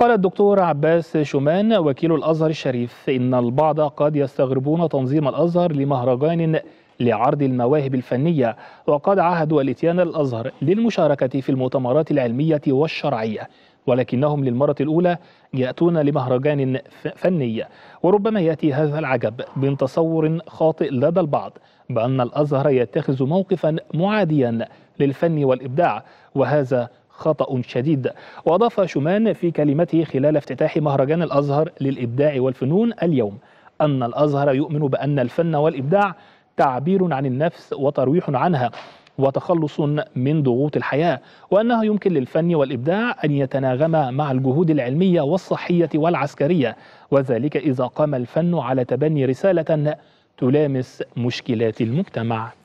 قال الدكتور عباس شومان وكيل الأزهر الشريف إن البعض قد يستغربون تنظيم الأزهر لمهرجان لعرض المواهب الفنية وقد عهدوا الاتيان الأزهر للمشاركة في المؤتمرات العلمية والشرعية ولكنهم للمرة الأولى يأتون لمهرجان فني وربما يأتي هذا العجب من تصور خاطئ لدى البعض بأن الأزهر يتخذ موقفا معاديا للفن والإبداع وهذا خطأ شديد وأضاف شومان في كلمته خلال افتتاح مهرجان الأزهر للإبداع والفنون اليوم أن الأزهر يؤمن بأن الفن والإبداع تعبير عن النفس وترويح عنها وتخلص من ضغوط الحياة وأنه يمكن للفن والإبداع أن يتناغما مع الجهود العلمية والصحية والعسكرية وذلك إذا قام الفن على تبني رسالة تلامس مشكلات المجتمع